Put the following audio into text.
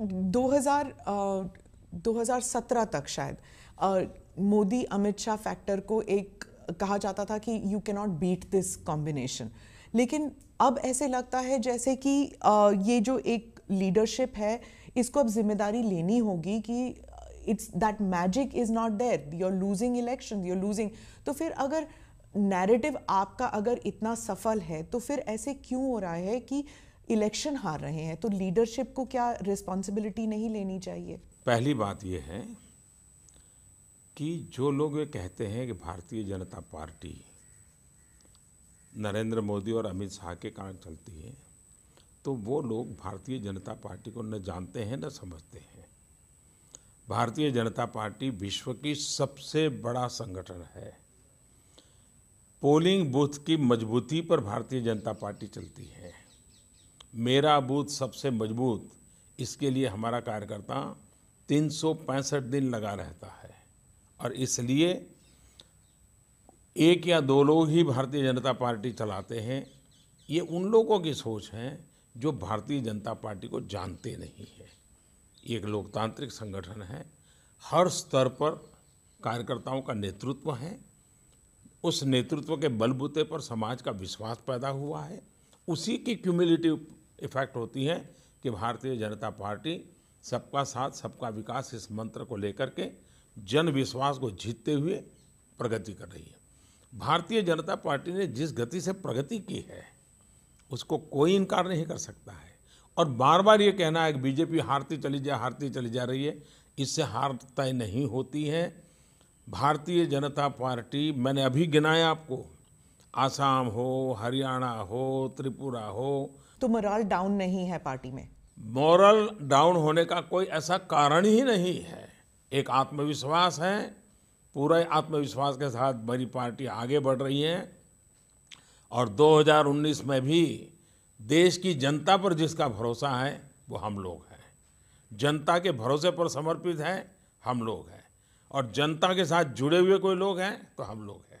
हज़ार 2017 तक शायद मोदी अमित शाह फैक्टर को एक कहा जाता था कि यू के नॉट बीट दिस कॉम्बिनेशन लेकिन अब ऐसे लगता है जैसे कि ये जो एक लीडरशिप है इसको अब जिम्मेदारी लेनी होगी कि it's that magic is not there you are losing election you are losing तो फिर अगर नैरेटिव आपका अगर इतना सफल है तो फिर ऐसे क्यों हो रहा है कि इलेक्शन हार रहे हैं तो लीडरशिप को क्या रिस्पॉन्सिबिलिटी नहीं लेनी चाहिए पहली बात यह है कि जो लोग ये कहते हैं कि भारतीय जनता पार्टी नरेंद्र मोदी और अमित शाह के कारण चलती है तो वो लोग भारतीय जनता पार्टी को न जानते हैं न समझते हैं भारतीय जनता पार्टी विश्व की सबसे बड़ा संगठन है पोलिंग बूथ की मजबूती पर भारतीय जनता पार्टी चलती है मेरा बूथ सबसे मजबूत इसके लिए हमारा कार्यकर्ता तीन दिन लगा रहता है और इसलिए एक या दो लोग ही भारतीय जनता पार्टी चलाते हैं ये उन लोगों की सोच है जो भारतीय जनता पार्टी को जानते नहीं है ये एक लोकतांत्रिक संगठन है हर स्तर पर कार्यकर्ताओं का नेतृत्व है उस नेतृत्व के बलबूते पर समाज का विश्वास पैदा हुआ है उसी की क्यूमुलेटिव इफेक्ट होती है कि भारतीय जनता पार्टी सबका साथ सबका विकास इस मंत्र को लेकर के जन विश्वास को जीतते हुए प्रगति कर रही है भारतीय जनता पार्टी ने जिस गति से प्रगति की है उसको कोई इनकार नहीं कर सकता है और बार बार ये कहना है कि बीजेपी हारती चली जा हारती चली जा रही है इससे हार तय नहीं होती है भारतीय जनता पार्टी मैंने अभी गिनाया आपको आसाम हो हरियाणा हो त्रिपुरा हो तो मोरल डाउन नहीं है पार्टी में मोरल डाउन होने का कोई ऐसा कारण ही नहीं है एक आत्मविश्वास है पूरे आत्मविश्वास के साथ मेरी पार्टी आगे बढ़ रही है और 2019 में भी देश की जनता पर जिसका भरोसा है वो हम लोग हैं जनता के भरोसे पर समर्पित है हम लोग हैं और जनता के साथ जुड़े हुए कोई लोग हैं तो हम लोग हैं